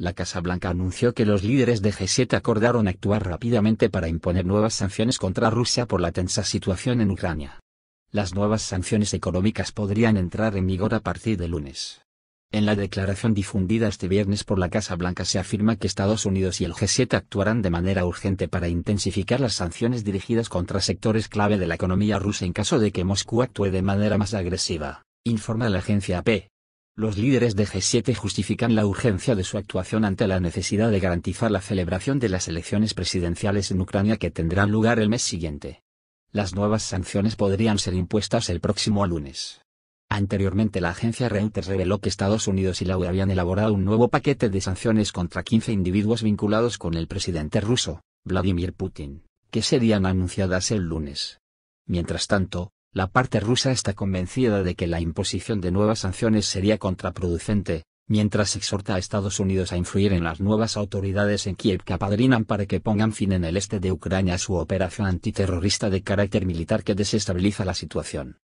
la Casa Blanca anunció que los líderes de G7 acordaron actuar rápidamente para imponer nuevas sanciones contra Rusia por la tensa situación en Ucrania. Las nuevas sanciones económicas podrían entrar en vigor a partir de lunes. En la declaración difundida este viernes por la Casa Blanca se afirma que Estados Unidos y el G7 actuarán de manera urgente para intensificar las sanciones dirigidas contra sectores clave de la economía rusa en caso de que Moscú actúe de manera más agresiva, informa la agencia AP. E. Los líderes de G7 justifican la urgencia de su actuación ante la necesidad de garantizar la celebración de las elecciones presidenciales en Ucrania que tendrán lugar el mes siguiente. Las nuevas sanciones podrían ser impuestas el próximo lunes. Anteriormente la agencia Reuters reveló que Estados Unidos y la UE habían elaborado un nuevo paquete de sanciones contra 15 individuos vinculados con el presidente ruso, Vladimir Putin, que serían anunciadas el lunes. Mientras tanto, la parte rusa está convencida de que la imposición de nuevas sanciones sería contraproducente, mientras exhorta a Estados Unidos a influir en las nuevas autoridades en Kiev que apadrinan para que pongan fin en el este de Ucrania a su operación antiterrorista de carácter militar que desestabiliza la situación.